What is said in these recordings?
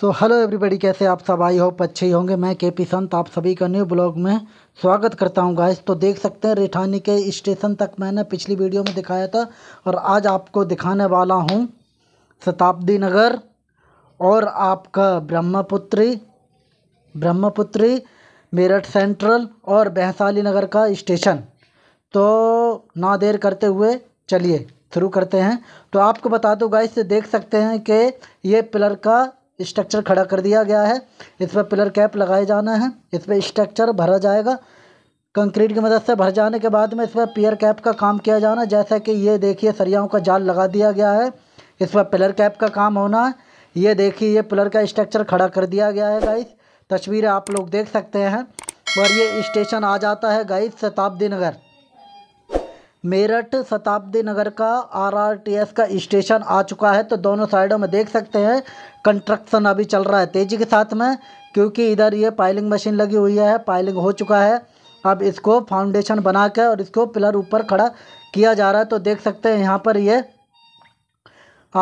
so hello everybody कैसे आप सब आई होप अच्छे ही होंगे मैं के पी संत आप सभी का न्यू ब्लॉग में स्वागत करता हूं गाइस तो देख सकते हैं रेठानी के स्टेशन तक मैंने पिछली वीडियो में दिखाया था और आज आपको दिखाने वाला हूं शताब्दी नगर और आपका ब्रह्मपुत्री ब्रह्मपुत्री मेरठ सेंट्रल और बहसाली नगर का स्टेशन तो ना देर करते हुए चलिए शुरू करते हैं तो आपको बता दो गाइस देख सकते हैं कि ये पिलर का स्ट्रक्चर खड़ा कर दिया गया है इस पर पिलर कैप लगाए जाना है इस पर स्ट्रक्चर भरा जाएगा कंक्रीट की मदद से भर जाने के बाद में इस पर पियर कैप का काम किया जाना जैसा कि ये देखिए सरियाओं का जाल लगा दिया गया है इस पर पिलर कैप का काम होना है ये देखिए ये पिलर का स्ट्रक्चर खड़ा कर दिया गया है गाइस तस्वीरें आप लोग देख सकते हैं और ये स्टेशन आ जाता है गाइस शताब्दी नगर मेरठ शताब्दी नगर का आरआरटीएस का स्टेशन आ चुका है तो दोनों साइडों में देख सकते हैं कंस्ट्रक्शन अभी चल रहा है तेज़ी के साथ में क्योंकि इधर ये पाइलिंग मशीन लगी हुई है पाइलिंग हो चुका है अब इसको फाउंडेशन बना के और इसको पिलर ऊपर खड़ा किया जा रहा है तो देख सकते हैं यहाँ पर ये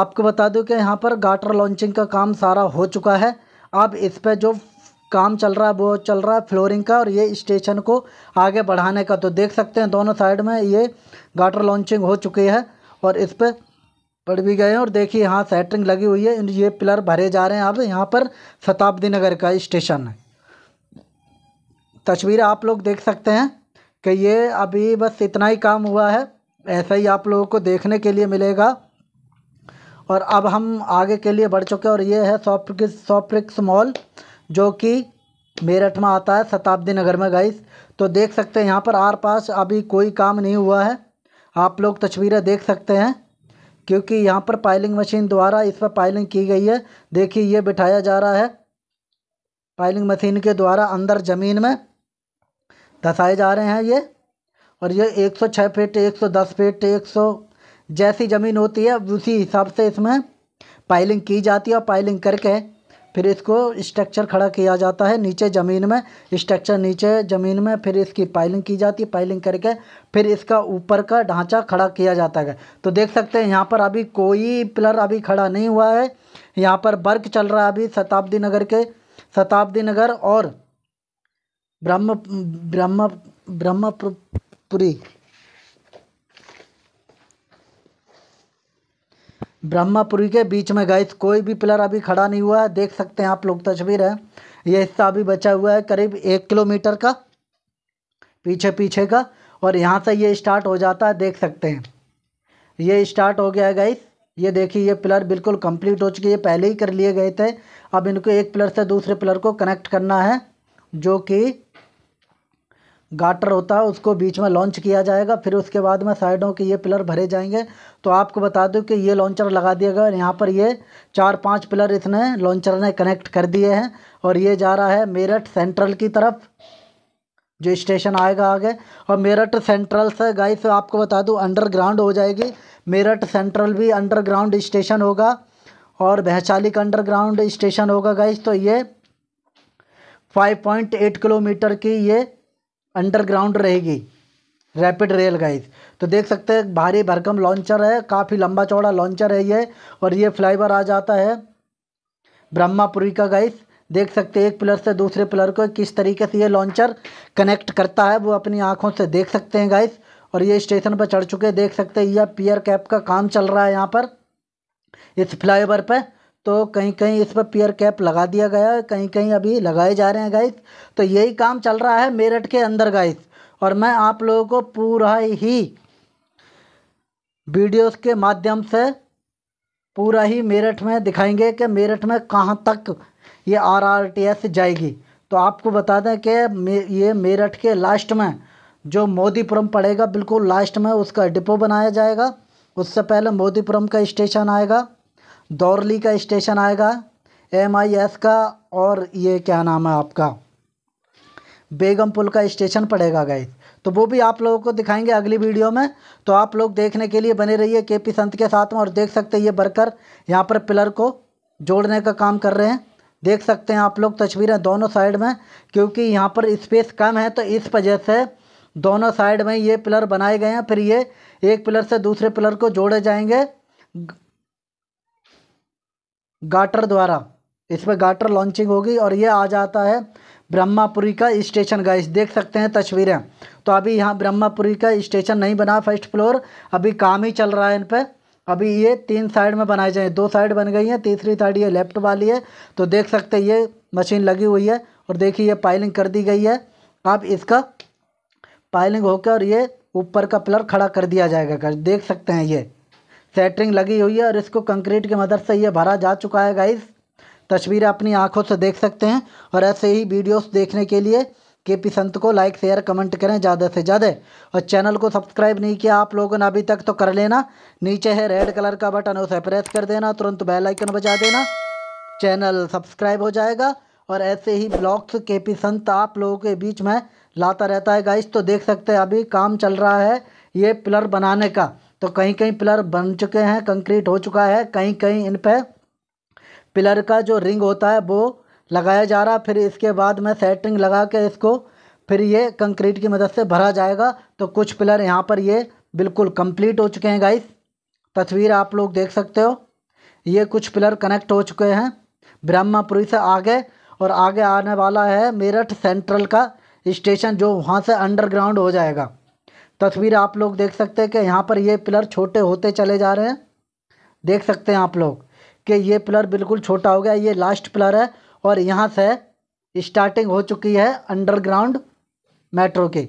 आपको बता दूँ कि यहाँ पर गाटर लॉन्चिंग का काम सारा हो चुका है अब इस पर जो काम चल रहा है वो चल रहा है फ्लोरिंग का और ये स्टेशन को आगे बढ़ाने का तो देख सकते हैं दोनों साइड में ये गाटर लॉन्चिंग हो चुकी है और इस पर पड़ भी गए हैं और देखिए यहाँ सेटरिंग लगी हुई है ये पिलर भरे जा रहे हैं अब यहाँ पर शताब्दी नगर का स्टेशन है तस्वीर आप लोग देख सकते हैं कि ये अभी बस इतना ही काम हुआ है ऐसा ही आप लोगों को देखने के लिए मिलेगा और अब हम आगे के लिए बढ़ चुके हैं और ये है सॉफ्ट सॉफ्ट मॉल जो कि मेरठ में आता है शताब्दी नगर में गाइस तो देख सकते हैं यहाँ पर आर पास अभी कोई काम नहीं हुआ है आप लोग तस्वीरें देख सकते हैं क्योंकि यहाँ पर पाइलिंग मशीन द्वारा इस पर पाइलिंग की गई है देखिए ये बिठाया जा रहा है पाइलिंग मशीन के द्वारा अंदर ज़मीन में धसाए जा रहे हैं ये और ये 106 फीट 110 फीट 100 जैसी ज़मीन होती है उसी हिसाब से इसमें पाइलिंग की जाती है और पाइलिंग करके फिर इसको स्ट्रक्चर खड़ा किया जाता है नीचे ज़मीन में स्ट्रक्चर नीचे ज़मीन में फिर इसकी पाइलिंग की जाती है पाइलिंग करके फिर इसका ऊपर का ढांचा खड़ा किया जाता है तो देख सकते हैं यहाँ पर अभी कोई पिलर अभी खड़ा नहीं हुआ है यहाँ पर वर्क चल रहा है अभी शताब्दी नगर के शताब्दी नगर और ब्रह्म ब्रह्म ब्रह्मपुरी ब्रह्मापुरी के बीच में गए कोई भी पिलर अभी खड़ा नहीं हुआ है देख सकते हैं आप लोग तस्वीर है ये हिस्सा अभी बचा हुआ है करीब एक किलोमीटर का पीछे पीछे का और यहाँ से ये स्टार्ट हो जाता है देख सकते हैं ये स्टार्ट हो गया है गाइस ये देखिए ये पिलर बिल्कुल कंप्लीट हो चुकी है पहले ही कर लिए गए थे अब इनको एक पिलर से दूसरे पिलर को कनेक्ट करना है जो कि गाटर होता है उसको बीच में लॉन्च किया जाएगा फिर उसके बाद में साइडों के ये पिलर भरे जाएंगे तो आपको बता दूं कि ये लॉन्चर लगा दिया गया और यहाँ पर ये चार पांच पिलर इसने लॉन्चर ने कनेक्ट कर दिए हैं और ये जा रहा है मेरठ सेंट्रल की तरफ जो स्टेशन आएगा आगे और मेरठ सेंट्रल से से आपको बता दूँ अंडरग्राउंड हो जाएगी मेरठ सेंट्रल भी अंडरग्राउंड स्टेशन होगा और वैशाली का अंडरग्राउंड स्टेशन होगा गाइस तो ये 5.8 किलोमीटर की ये अंडरग्राउंड रहेगी रैपिड रेल गाइज तो देख सकते हैं भारी भरकम लॉन्चर है काफ़ी लंबा चौड़ा लॉन्चर है ये और ये फ्लाईवर आ जाता है ब्रह्मापुरी का गाइस देख सकते हैं एक पिलर से दूसरे पिलर को किस तरीके से ये लॉन्चर कनेक्ट करता है वो अपनी आँखों से देख सकते हैं गाइस और ये स्टेशन पर चढ़ चुके देख सकते हैं यह पियर कैप का काम चल रहा है यहाँ पर इस फ्लाईओवर पर तो कहीं कहीं इस पर पियर कैप लगा दिया गया है कहीं कहीं अभी लगाए जा रहे हैं गाइस तो यही काम चल रहा है मेरठ के अंदर गाइस और मैं आप लोगों को पूरा ही वीडियोस के माध्यम से पूरा ही मेरठ में दिखाएंगे कि मेरठ में कहाँ तक ये आर आर टी एस जाएगी तो आपको बता दें कि ये मेरठ के लास्ट में जो मोदीपुरम पड़ेगा बिल्कुल लास्ट में उसका डिपो बनाया जाएगा उससे पहले मोदीपुरम का स्टेशन आएगा दौरली का स्टेशन आएगा एम आई एस का और ये क्या नाम है आपका बेगम पुल का स्टेशन पड़ेगा गाइज तो वो भी आप लोगों को दिखाएंगे अगली वीडियो में तो आप लोग देखने के लिए बने रहिए के पी संत के साथ में और देख सकते हैं ये बरकर यहाँ पर पिलर को जोड़ने का काम कर रहे हैं देख सकते हैं आप लोग तस्वीरें दोनों साइड में क्योंकि यहाँ पर स्पेस कम है तो इस वजह से दोनों साइड में ये पिलर बनाए गए हैं फिर ये एक पिलर से दूसरे पिलर को जोड़े जाएंगे गाटर द्वारा इस पर गाटर लॉन्चिंग होगी और ये आ जाता है ब्रह्मापुरी का स्टेशन गाइस देख सकते हैं तस्वीरें तो अभी यहाँ ब्रह्मापुरी का स्टेशन नहीं बना फर्स्ट फ्लोर अभी काम ही चल रहा है इन पर अभी ये तीन साइड में बनाए जाए दो साइड बन गई हैं तीसरी साइड ये लेफ्ट वाली है तो देख सकते हैं ये मशीन लगी हुई है और देखिए ये पाइलिंग कर दी गई है अब इसका पाइलिंग होकर और ये ऊपर का पिलर खड़ा कर दिया जाएगा कर देख सकते हैं ये सेटरिंग लगी हुई है और इसको कंक्रीट की मदद से ये भरा जा चुका है गाइस तस्वीरें अपनी आंखों से देख सकते हैं और ऐसे ही वीडियोस देखने के लिए के पी संत को लाइक शेयर कमेंट करें ज़्यादा से ज़्यादा और चैनल को सब्सक्राइब नहीं किया आप लोगों ने अभी तक तो कर लेना नीचे है रेड कलर का बटन उसे प्रेस कर देना तुरंत बेल आइकन बजा देना चैनल सब्सक्राइब हो जाएगा और ऐसे ही ब्लॉग्स के पी संत आप लोगों के बीच में लाता रहता है गाइस तो देख सकते हैं अभी काम चल रहा है ये पिलर बनाने का तो कहीं कहीं पिलर बन चुके हैं कंक्रीट हो चुका है कहीं कहीं इन पर पिलर का जो रिंग होता है वो लगाया जा रहा फिर इसके बाद में सेटरिंग लगा के इसको फिर ये कंक्रीट की मदद से भरा जाएगा तो कुछ पिलर यहाँ पर ये बिल्कुल कंप्लीट हो चुके हैं गाइस तस्वीर आप लोग देख सकते हो ये कुछ पिलर कनेक्ट हो चुके हैं ब्रह्मापुरी से आगे और आगे आने वाला है मेरठ सेंट्रल का स्टेशन जो वहाँ से अंडरग्राउंड हो जाएगा तस्वीर आप लोग देख सकते हैं कि यहाँ पर ये पिलर छोटे होते चले जा रहे हैं देख सकते हैं आप लोग कि ये पिलर बिल्कुल छोटा हो गया ये लास्ट पिलर है और यहाँ से स्टार्टिंग हो चुकी है अंडरग्राउंड मेट्रो की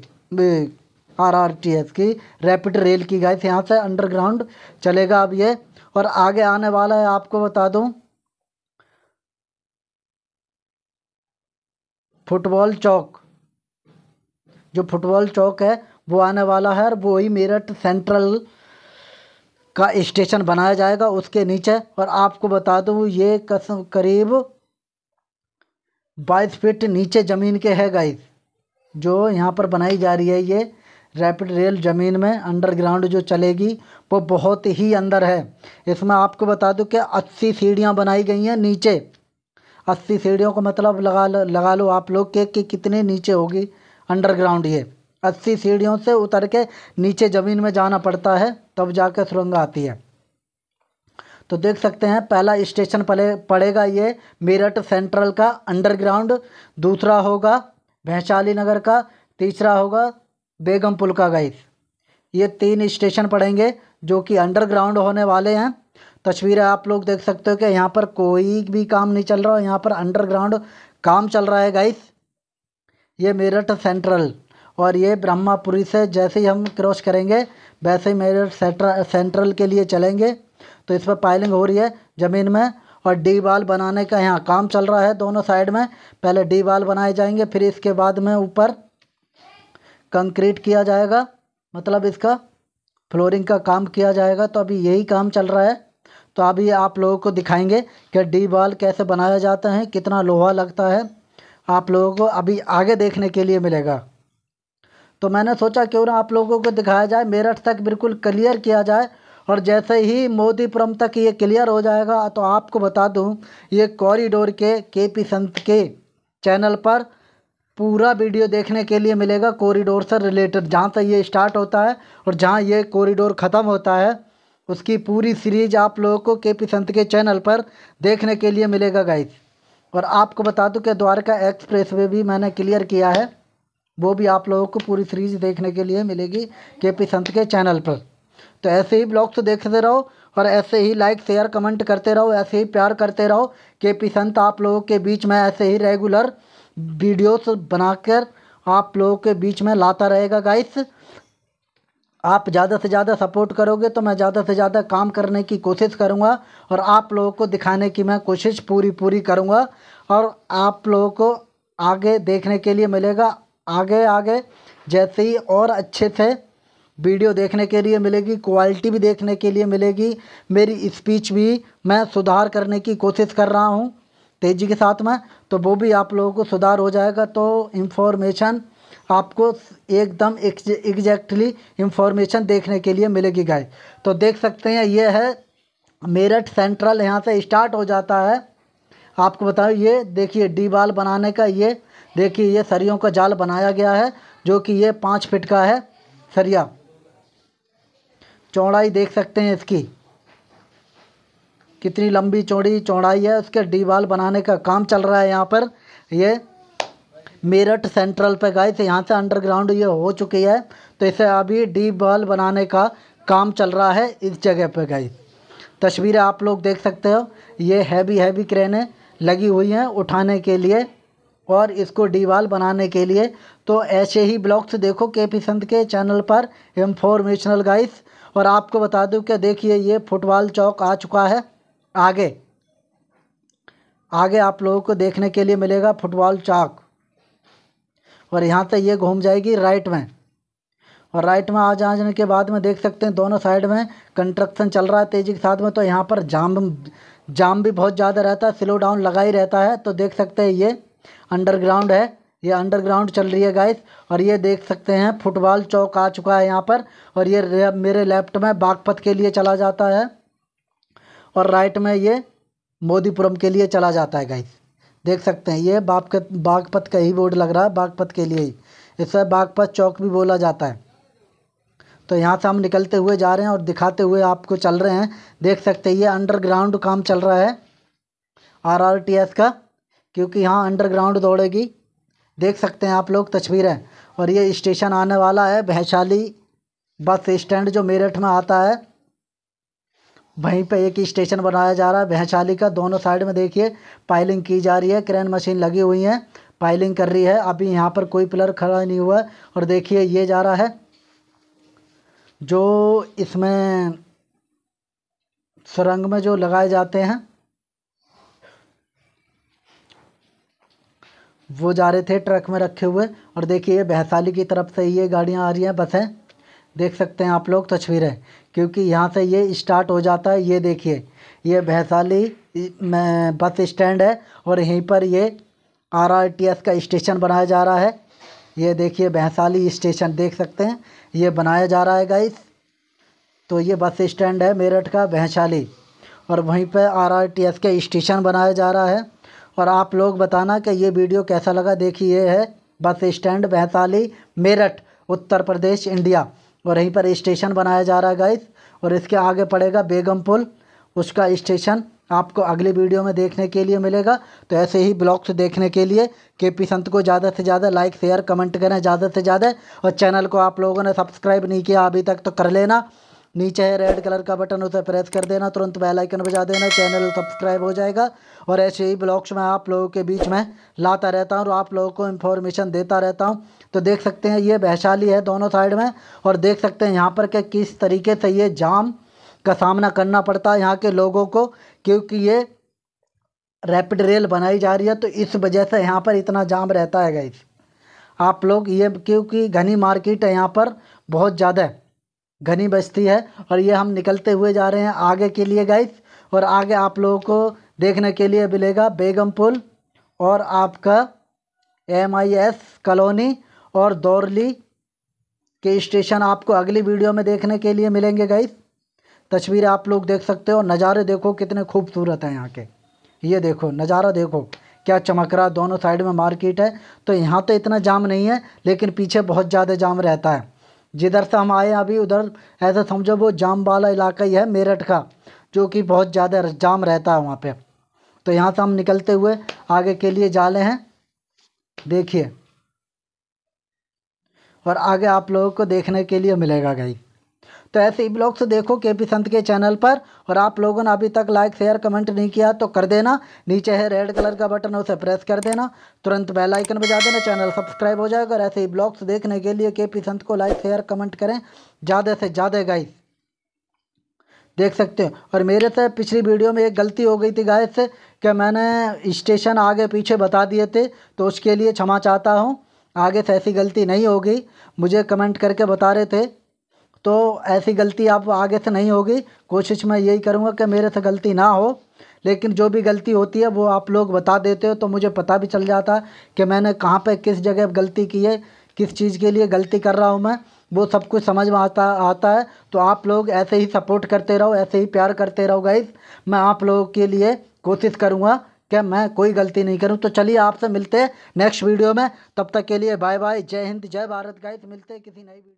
आर आर टी एस की रैपिड रेल की गाइस यहाँ से अंडरग्राउंड चलेगा अब ये और आगे आने वाला है आपको बता दूँ फुटबॉल चौक जो फुटबॉल चौक है वो आने वाला है और वो ही मेरठ सेंट्रल का स्टेशन बनाया जाएगा उसके नीचे और आपको बता दूँ ये कसम करीब बाईस फिट नीचे ज़मीन के है गाइस जो यहाँ पर बनाई जा रही है ये रैपिड रेल ज़मीन में अंडरग्राउंड जो चलेगी वो बहुत ही अंदर है इसमें आपको बता दूँ कि अस्सी सीढ़ियाँ बनाई गई हैं नीचे अस्सी सीढ़ियों का मतलब लगा लगा लो आप लोग के कि कितने नीचे होगी अंडरग्राउंड ये अस्सी सीढ़ियों से उतर के नीचे ज़मीन में जाना पड़ता है तब जाकर सुरंग आती है तो देख सकते हैं पहला स्टेशन पले पड़ेगा ये मेरठ सेंट्रल का अंडरग्राउंड दूसरा होगा वैशाली नगर का तीसरा होगा बेगमपुल का गाइस ये तीन स्टेशन पड़ेंगे जो कि अंडरग्राउंड होने वाले हैं तस्वीरें आप लोग देख सकते हो कि यहाँ पर कोई भी काम नहीं चल रहा है यहाँ पर अंडरग्राउंड काम चल रहा है गाइस ये मेरठ सेंट्रल और ये ब्रह्मापुरी से जैसे ही हम क्रॉस करेंगे वैसे ही मेरे सेंट्रल के लिए चलेंगे तो इस पर पाइलिंग हो रही है ज़मीन में और डी वाल बनाने का यहाँ काम चल रहा है दोनों साइड में पहले डी वाल बनाए जाएंगे फिर इसके बाद में ऊपर कंक्रीट किया जाएगा मतलब इसका फ्लोरिंग का काम किया जाएगा तो अभी यही काम चल रहा है तो अभी आप लोगों को दिखाएंगे कि डी वाल कैसे बनाया जाता है कितना लोहा लगता है आप लोगों को अभी आगे देखने के लिए मिलेगा तो मैंने सोचा क्यों ना आप लोगों को दिखाया जाए मेरठ तक बिल्कुल क्लियर किया जाए और जैसे ही मोदीपुरम तक ये क्लियर हो जाएगा तो आपको बता दूं ये कॉरिडोर के के पी संत के चैनल पर पूरा वीडियो देखने के लिए मिलेगा कॉरिडोर से रिलेटेड जहाँ से ये स्टार्ट होता है और जहाँ ये कॉरिडोर ख़त्म होता है उसकी पूरी सीरीज आप लोगों को के पी संत के चैनल पर देखने के लिए मिलेगा गाइस और आपको बता दूं कि द्वारका एक्सप्रेस वे भी मैंने क्लियर किया है वो भी आप लोगों को पूरी सीरीज देखने के लिए मिलेगी के पी संत के चैनल पर तो ऐसे ही ब्लॉग्स देखते रहो और ऐसे ही लाइक शेयर कमेंट करते रहो ऐसे ही प्यार करते रहो के पी संत आप लोगों के बीच में ऐसे ही रेगुलर वीडियोस बनाकर आप लोगों के बीच में लाता रहेगा गाइस आप ज़्यादा से ज़्यादा सपोर्ट करोगे तो मैं ज़्यादा से ज़्यादा काम करने की कोशिश करूँगा और आप लोगों को दिखाने की मैं कोशिश पूरी पूरी करूँगा और आप लोगों को आगे देखने के लिए मिलेगा आगे आगे जैसे ही और अच्छे से वीडियो देखने के लिए मिलेगी क्वालिटी भी देखने के लिए मिलेगी मेरी स्पीच भी मैं सुधार करने की कोशिश कर रहा हूँ तेज़ी के साथ में तो वो भी आप लोगों को सुधार हो जाएगा तो इन्फॉर्मेशन आपको एकदम एग्जैक्टली इन्फॉर्मेशन देखने के लिए मिलेगी गाय तो देख सकते हैं ये है मेरठ सेंट्रल यहाँ से स्टार्ट हो जाता है आपको बताओ ये देखिए डी बाल बनाने का ये देखिए ये सरियों का जाल बनाया गया है जो कि ये पाँच फिट का है सरिया चौड़ाई देख सकते हैं इसकी कितनी लंबी चौड़ी चौड़ाई है उसके डीवाल बनाने का काम चल रहा है यहाँ पर ये मेरठ सेंट्रल पे गाइस यहाँ से अंडरग्राउंड ये हो चुकी है तो इसे अभी डी बॉल बनाने का काम चल रहा है इस जगह पे गाइस तस्वीरें आप लोग देख सकते हो ये हैवी हैवी क्रेनें लगी हुई हैं उठाने के लिए और इसको डीवाल बनाने के लिए तो ऐसे ही ब्लॉग्स देखो के पी संत के चैनल पर इंफॉर्मेशनल गाइस और आपको बता दूं कि देखिए ये फुटबॉल चौक आ चुका है आगे आगे आप लोगों को देखने के लिए मिलेगा फुटबॉल चौक और यहाँ से ये घूम जाएगी राइट में और राइट में आ जाने के बाद में देख सकते हैं दोनों साइड में कंस्ट्रक्शन चल रहा है तेज़ी के साथ में तो यहाँ पर जाम जाम भी बहुत ज़्यादा रहता है स्लो डाउन लगा ही रहता है तो देख सकते हैं ये अंडरग्राउंड है ये अंडरग्राउंड चल रही है गाइस और ये देख सकते हैं फुटबॉल चौक आ चुका है यहाँ पर और ये मेरे लेफ्ट में बागपत के लिए चला जाता है और राइट में ये मोदीपुरम के लिए चला जाता है गाइस देख सकते हैं ये बागपत बागपत का ही बोर्ड लग रहा है बागपत के लिए ही इससे बागपत चौक भी बोला जाता है तो यहाँ से हम निकलते हुए जा रहे हैं और दिखाते हुए आपको चल रहे हैं देख सकते हैं ये अंडरग्राउंड काम चल रहा है आरआरटीएस का क्योंकि यहाँ अंडरग्राउंड दौड़ेगी देख सकते हैं आप लोग तस्वीरें और ये स्टेशन आने वाला है वैशाली बस स्टैंड जो मेरठ में आता है वहीं पे एक स्टेशन बनाया जा रहा है वैशाली का दोनों साइड में देखिए पाइलिंग की जा रही है क्रेन मशीन लगी हुई है पाइलिंग कर रही है अभी यहाँ पर कोई पिलर खड़ा नहीं हुआ और देखिए ये जा रहा है जो इसमें सुरंग में जो लगाए जाते हैं वो जा रहे थे ट्रक में रखे हुए और देखिए वैशाली की तरफ से ये गाड़ियाँ आ रही हैं बसें देख सकते हैं आप लोग तस्वीरें क्योंकि यहाँ से ये स्टार्ट हो जाता है ये देखिए ये वैशाली बस स्टैंड है और यहीं पर ये आर आर टी एस का स्टेशन बनाया जा रहा है ये देखिए वैशाली स्टेशन देख सकते हैं ये बनाया जा रहा है गाइस तो ये बस स्टैंड है मेरठ का वैशाली और वहीं पर आर आर टी एस का स्टेशन बनाया जा रहा है और आप लोग बताना कि ये वीडियो कैसा लगा देखिए है bus stand Vaishali Meerut Uttar Pradesh India और यहीं पर स्टेशन बनाया जा रहा है गाइस और इसके आगे पड़ेगा बेगम पुल उसका स्टेशन आपको अगली वीडियो में देखने के लिए मिलेगा तो ऐसे ही ब्लॉग्स देखने के लिए के पी संत को ज़्यादा से ज़्यादा लाइक शेयर कमेंट करें ज़्यादा से ज़्यादा और चैनल को आप लोगों ने सब्सक्राइब नहीं किया अभी तक तो कर लेना नीचे है रेड कलर का बटन उसे प्रेस कर देना तुरंत बेल आइकन बजा देना चैनल सब्सक्राइब हो जाएगा और ऐसे ही ब्लॉग्स मैं आप लोगों के बीच में लाता रहता हूँ और आप लोगों को इन्फॉर्मेशन देता रहता हूँ तो देख सकते हैं ये वैशाली है दोनों साइड में और देख सकते हैं यहाँ पर कि किस तरीके से ये जाम का सामना करना पड़ता है यहाँ के लोगों को क्योंकि ये रैपिड रेल बनाई जा रही है तो इस वजह से यहाँ पर इतना जाम रहता है गई आप लोग ये क्योंकि घनी मार्केट है यहाँ पर बहुत ज़्यादा घनी बस्ती है और ये हम निकलते हुए जा रहे हैं आगे के लिए गाइस और आगे आप लोगों को देखने के लिए मिलेगा बेगम पुल और आपका एम आई एस कॉलोनी और दौरली के स्टेशन आपको अगली वीडियो में देखने के लिए मिलेंगे गाइस तस्वीर आप लोग देख सकते हो नज़ारे देखो कितने खूबसूरत हैं यहाँ के ये देखो नज़ारा देखो क्या चमक रहा दोनों साइड में मार्केट है तो यहाँ तो इतना जाम नहीं है लेकिन पीछे बहुत ज़्यादा जाम रहता है जिधर से हम आए हैं अभी उधर ऐसा समझो वो जाम वाला इलाका ही है मेरठ का जो कि बहुत ज़्यादा जाम रहता है वहाँ पे तो यहाँ से हम निकलते हुए आगे के लिए जा रहे हैं देखिए और आगे आप लोगों को देखने के लिए मिलेगा गाई तो ऐसे ही ब्लॉग्स तो देखो के पी संत के चैनल पर और आप लोगों ने अभी तक लाइक शेयर कमेंट नहीं किया तो कर देना नीचे है रेड कलर का बटन उसे प्रेस कर देना तुरंत बेल आइकन बजा देना चैनल सब्सक्राइब हो जाएगा और ऐसे ही ब्लॉग्स देखने के लिए के पी संत को लाइक शेयर कमेंट करें ज़्यादा से ज़्यादा गाइस देख सकते हो और मेरे से पिछली वीडियो में एक गलती हो गई थी से कि मैंने स्टेशन आगे पीछे बता दिए थे तो उसके लिए क्षमा चाहता हूँ आगे से ऐसी गलती नहीं होगी मुझे कमेंट करके बता रहे थे तो ऐसी गलती आप आगे से नहीं होगी कोशिश मैं यही करूँगा कि मेरे से गलती ना हो लेकिन जो भी गलती होती है वो आप लोग बता देते हो तो मुझे पता भी चल जाता है कि मैंने कहाँ पर किस जगह गलती की है किस चीज़ के लिए गलती कर रहा हूँ मैं वो सब कुछ समझ में आता आता है तो आप लोग ऐसे ही सपोर्ट करते रहो ऐसे ही प्यार करते रहो गाइज मैं आप लोगों के लिए कोशिश करूँगा कि मैं कोई गलती नहीं करूँ तो चलिए आपसे मिलते हैं नेक्स्ट वीडियो में तब तक के लिए बाय बाय जय हिंद जय भारत गाइज मिलते हैं किसी नई वीडियो